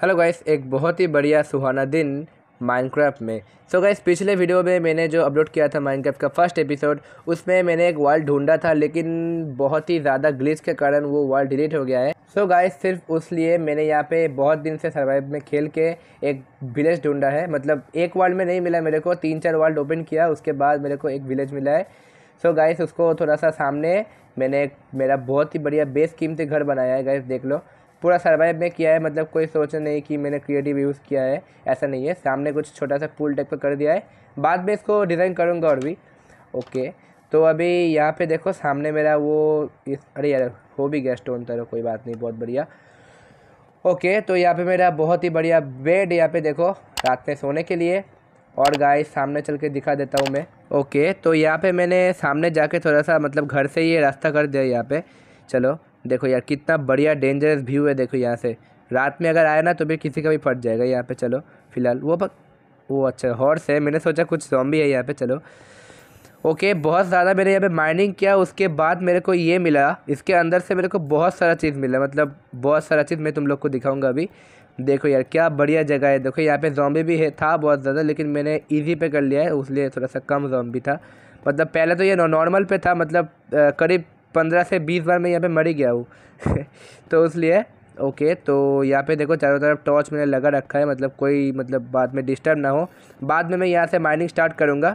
hello guys एक बहुत ही बढ़िया सुहाना दिन माइनक्राफ्ट में सो so गाइस पिछले वीडियो में मैंने जो अपलोड किया था माइनक्राफ्ट का फर्स्ट एपिसोड उसमें मैंने एक वर्ल्ड ढूंढा था लेकिन बहुत ही ज़्यादा ग्लिच के कारण वो वर्ल्ड डिलीट हो गया है सो so गाइस सिर्फ उस लिए मैंने यहाँ पे बहुत दिन से सर्वाइव में खेल के एक विलेज ढूँढा है मतलब एक वर्ल्ड में नहीं मिला मेरे को तीन चार वर्ल्ड ओपन किया उसके बाद मेरे को एक विलेज मिला है सो so गाइस उसको थोड़ा सा सामने मैंने एक मेरा बहुत ही बढ़िया बेस कीमती घर बनाया है गाइस देख लो पूरा सर्वाइव में किया है मतलब कोई सोचा नहीं कि मैंने क्रिएटिव यूज़ किया है ऐसा नहीं है सामने कुछ छोटा सा पुल टाइप का कर दिया है बाद में इसको डिज़ाइन करूँगा और भी ओके तो अभी यहाँ पे देखो सामने मेरा वो इस अरे यार हो भी गया स्टोन तरह तो कोई बात नहीं बहुत बढ़िया ओके तो यहाँ पे मेरा बहुत ही बढ़िया बेड यहाँ पे देखो रात में सोने के लिए और गाय सामने चल के दिखा देता हूँ मैं ओके तो यहाँ पे मैंने सामने जाके थोड़ा सा मतलब घर से ही रास्ता कर दिया यहाँ पे चलो देखो यार कितना बढ़िया डेंजरस व्यू है देखो यहाँ से रात में अगर आया ना तो भी किसी का भी फट जाएगा यहाँ पे चलो फिलहाल वो पक वो अच्छा हॉर्स है मैंने सोचा कुछ जॉम्बी है यहाँ पे चलो ओके बहुत ज़्यादा मैंने यहाँ पे माइनिंग किया उसके बाद मेरे को ये मिला इसके अंदर से मेरे को बहुत सारा चीज़ मिला मतलब बहुत सारा चीज़ मैं तुम लोग को दिखाऊँगा अभी देखो यार क्या बढ़िया जगह है देखो यहाँ पे जॉम्बी भी है था बहुत ज़्यादा लेकिन मैंने इजी पे कर लिया है उसलिए थोड़ा सा कम जॉम्बी था मतलब पहले तो ये नॉर्मल पे था मतलब करीब पंद्रह से बीस बार मैं यहाँ पे मर ही गया हूँ तो इसलिए ओके तो यहाँ पे देखो चारों तरफ टॉर्च मैंने लगा रखा है मतलब कोई मतलब बाद में डिस्टर्ब ना हो बाद में मैं यहाँ से माइनिंग स्टार्ट करूँगा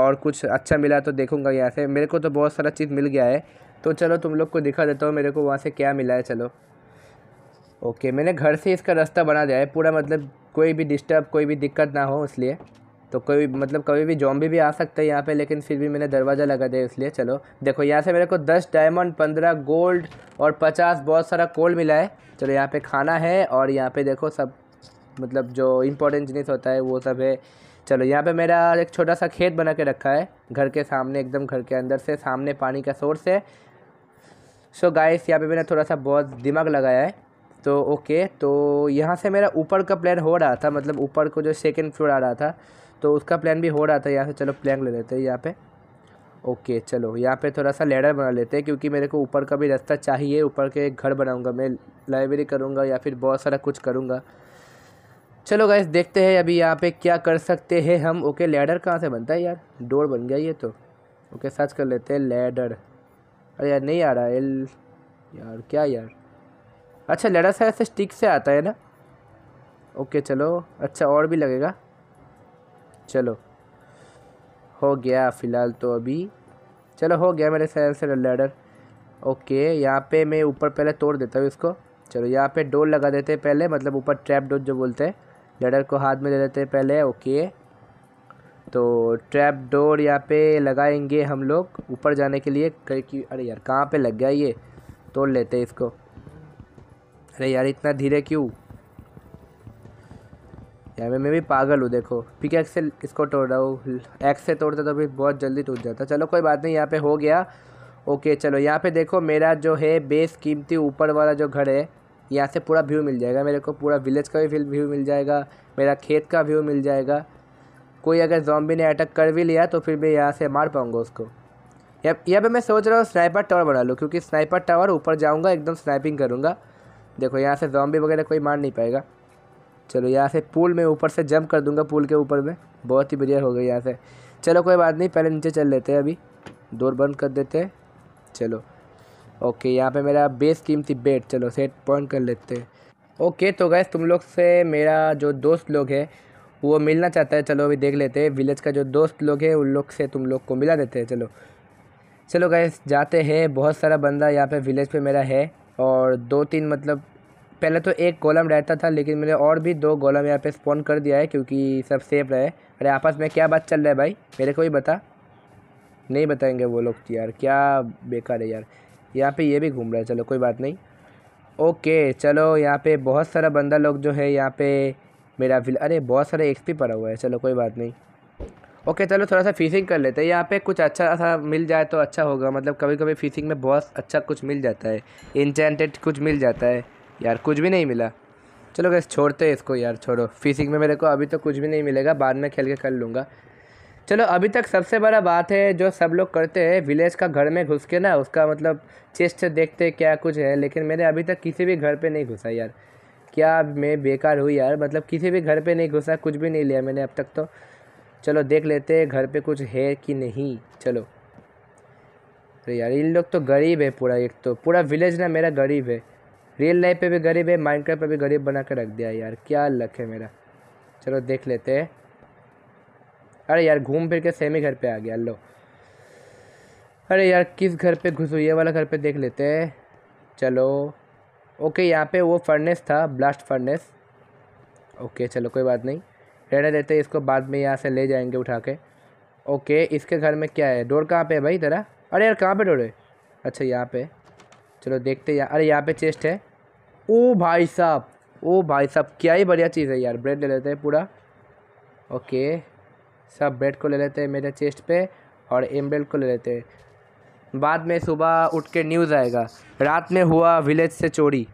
और कुछ अच्छा मिला तो देखूँगा यहाँ से मेरे को तो बहुत सारा चीज़ मिल गया है तो चलो तुम लोग को दिखा देता हूँ मेरे को वहाँ से क्या मिला है चलो ओके मैंने घर से इसका रास्ता बना दिया है पूरा मतलब कोई भी डिस्टर्ब कोई भी दिक्कत ना हो इसलिए तो कोई मतलब कभी भी जॉम्बी भी आ सकता है यहाँ पे लेकिन फिर भी मैंने दरवाज़ा लगा दिया इसलिए चलो देखो यहाँ से मेरे को दस डायमंड पंद्रह गोल्ड और पचास बहुत सारा कोल्ड मिला है चलो यहाँ पे खाना है और यहाँ पे देखो सब मतलब जो इम्पोर्टेंट जिनिस होता है वो सब है चलो यहाँ पे मेरा एक छोटा सा खेत बना के रखा है घर के सामने एकदम घर के अंदर से सामने पानी का सोर्स है सो गाइस यहाँ पर मैंने थोड़ा सा बहुत दिमाग लगाया है तो ओके तो यहाँ से मेरा ऊपर का प्लान हो रहा था मतलब ऊपर को जो सेकेंड फ्लोर आ रहा था तो उसका प्लान भी हो रहा था यहाँ से चलो प्लान ले लेते हैं यहाँ पे ओके चलो यहाँ पे थोड़ा सा लेडर बना लेते हैं क्योंकि मेरे को ऊपर का भी रास्ता चाहिए ऊपर के एक घर बनाऊँगा मैं लाइब्रेरी करूँगा या फिर बहुत सारा कुछ करूँगा चलो गाइस देखते हैं अभी यहाँ पे क्या कर सकते हैं हम ओके लेडर कहाँ से बनता है यार डोर बन गया ये तो ओके सर्च कर लेते हैं लेडर अरे यार नहीं आ रहा एल यार क्या यार अच्छा लड़ा सा ऐसे स्टिक से आता है ना ओके चलो अच्छा और भी लगेगा चलो हो गया फ़िलहाल तो अभी चलो हो गया मेरे ख्याल से लैडर ओके यहाँ पे मैं ऊपर पहले तोड़ देता हूँ इसको चलो यहाँ पे डोर लगा देते हैं पहले मतलब ऊपर ट्रैप डोर जो बोलते हैं लैडर को हाथ में ले लेते हैं पहले ओके तो ट्रैप डोर यहाँ पे लगाएंगे हम लोग ऊपर जाने के लिए कि अरे यार कहाँ पे लग गया ये तोड़ लेते हैं इसको अरे यार इतना धीरे क्यों यार मैं मैं भी पागल हूँ देखो पिक एक्स से इसको तोड़ रहा हूँ एक्स से तोड़ता तो भी बहुत जल्दी टूट जाता चलो कोई बात नहीं यहाँ पे हो गया ओके चलो यहाँ पे देखो मेरा जो है बेस कीमती ऊपर वाला जो घर है यहाँ से पूरा व्यू मिल जाएगा मेरे को पूरा विलेज का भी व्यू मिल जाएगा मेरा खेत का व्यू मिल जाएगा कोई अगर जॉम्बी ने अटैक कर भी लिया तो फिर मैं यहाँ से मार पाऊँगा उसको यहाँ पर मैं सोच रहा हूँ स्नाइपर टावर बना लूँ क्योंकि स्नाइपर टावर ऊपर जाऊँगा एकदम स्नाइपिंग करूँगा देखो यहाँ से जॉम्बी वगैरह कोई मार नहीं पाएगा चलो यहाँ से पुल में ऊपर से जंप कर दूंगा पुल के ऊपर में बहुत ही बढ़िया हो गई यहाँ से चलो कोई बात नहीं पहले नीचे चल लेते हैं अभी डोर बंद कर देते हैं चलो ओके यहाँ पे मेरा बेस कीमती बेट चलो सेट पॉइंट कर लेते हैं ओके तो गैस तुम लोग से मेरा जो दोस्त लोग है वो मिलना चाहता है चलो अभी देख लेते हैं विलेज का जो दोस्त लोग है उन लोग से तुम लोग को मिला देते हैं चलो चलो गैस जाते हैं बहुत सारा बंदा यहाँ पर विलेज पर मेरा है और दो तीन मतलब पहले तो एक कॉलम रहता था लेकिन मैंने और भी दो कॉलम यहाँ पे स्पॉन कर दिया है क्योंकि सब सेफ रहे अरे आपस में क्या बात चल रहा है भाई मेरे को ही बता नहीं बताएंगे वो लोग तो यार क्या बेकार है यार यहाँ पे ये भी घूम रहा है चलो कोई बात नहीं ओके चलो यहाँ पे बहुत सारा बंदा लोग जो है यहाँ पे मेरा अरे बहुत सारे एक्सपी पड़ा हुआ है चलो कोई बात नहीं ओके चलो थोड़ा सा फिशिंग कर लेते हैं यहाँ पे कुछ अच्छा सा मिल जाए तो अच्छा होगा मतलब कभी कभी फिशिंग में बहुत अच्छा कुछ मिल जाता है इंचेंटेड कुछ मिल जाता है यार कुछ भी नहीं मिला चलो गैस छोड़ते हैं इसको यार छोड़ो फिशिंग में मेरे को अभी तो कुछ भी नहीं मिलेगा बाद में खेल के कर लूँगा चलो अभी तक सबसे बड़ा बात है जो सब लोग करते हैं विलेज का घर में घुस के ना उसका मतलब चेस्ट देखते क्या कुछ है लेकिन मैंने अभी तक किसी भी घर पर नहीं घुसा यार क्या मैं बेकार हूँ यार मतलब किसी भी घर पर नहीं घुसा कुछ भी नहीं लिया मैंने अब तक तो चलो देख लेते हैं घर पे कुछ है कि नहीं चलो अरे तो यार इन लोग तो गरीब है पूरा एक तो पूरा विलेज ना मेरा गरीब है रियल लाइफ पे भी गरीब है माइनक्राफ्ट पे भी गरीब बना कर रख दिया यार क्या लक है मेरा चलो देख लेते हैं अरे यार घूम फिर के सेम ही घर पे आ गया लो अरे यार किस घर पे घुसो ये वाला घर पे देख लेते हैं चलो ओके यहाँ पे वो फर्नेस था ब्लास्ट फर्नेस ओके चलो कोई बात नहीं रहने देते इसको बाद में यहाँ से ले जाएंगे उठा के ओके इसके घर में क्या है डोर कहाँ पे है भाई तेरा अरे यार कहाँ पे डोर है अच्छा यहाँ पे चलो देखते यार अरे यहाँ पे चेस्ट है ओ भाई साहब ओ भाई साहब क्या ही बढ़िया चीज़ है यार ब्रेड ले लेते हैं पूरा ओके सब ब्रेड को ले लेते हैं मेरे चेस्ट पे और एम्ब्रेड को ले लेते हैं बाद में सुबह उठ के न्यूज़ आएगा रात में हुआ विलेज से चोरी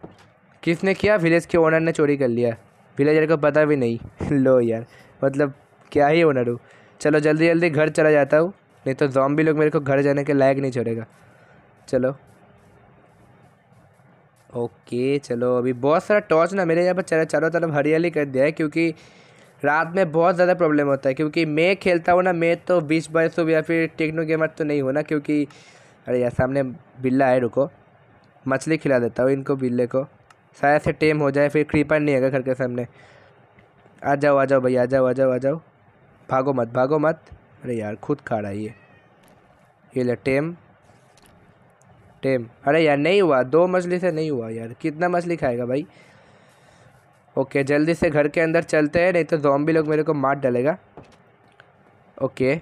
किसने किया विलेज के ओनर ने चोरी कर लिया विलेजर को पता भी नहीं लो यार मतलब क्या ही होना रू चलो जल्दी जल्दी घर चला जाता हूँ नहीं तो जॉम्बी लोग मेरे को घर जाने के लायक नहीं छोड़ेगा चलो ओके चलो अभी बहुत सारा टॉर्च ना मेरे यहाँ पर चला चारों तरफ हरियाली कर दिया है क्योंकि रात में बहुत ज़्यादा प्रॉब्लम होता है क्योंकि मैं खेलता हूँ ना मैं तो बीस बाईस सौ या फिर टेक्नो गेमर तो नहीं हूँ ना क्योंकि अरे यार सामने बिल्ला है रुको मछली खिला देता हूँ इनको बिल्ले को शायद से टेम हो जाए फिर क्रीपर नहीं आएगा घर के सामने आ जाओ आ जाओ भैया आ जाओ आ जाओ आ जाओ भागो मत भागो मत अरे यार खुद खा रहा है ये ये ले टेम टेम अरे यार नहीं हुआ दो मछली से नहीं हुआ यार कितना मछली खाएगा भाई ओके जल्दी से घर के अंदर चलते हैं नहीं तो जॉम्बी लोग मेरे को मार डालेगा ओके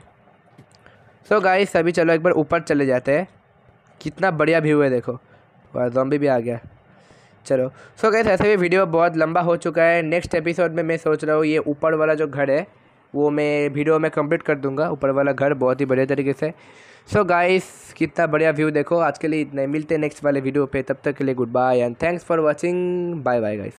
सो गाइस सभी चलो एक बार ऊपर चले जाते हैं कितना बढ़िया व्यू है देखो और जॉम्बी भी आ गया चलो सो so, गैस ऐसे भी वीडियो बहुत लंबा हो चुका है नेक्स्ट एपिसोड में मैं सोच रहा हूँ ये ऊपर वाला जो घर है वो मैं वीडियो में कंप्लीट कर दूंगा ऊपर वाला घर बहुत ही बढ़िया तरीके से सो गाइस कितना बढ़िया व्यू देखो आज के लिए इतना मिलते हैं नेक्स्ट वाले वीडियो पे तब तक के लिए goodbye and thanks for watching bye bye guys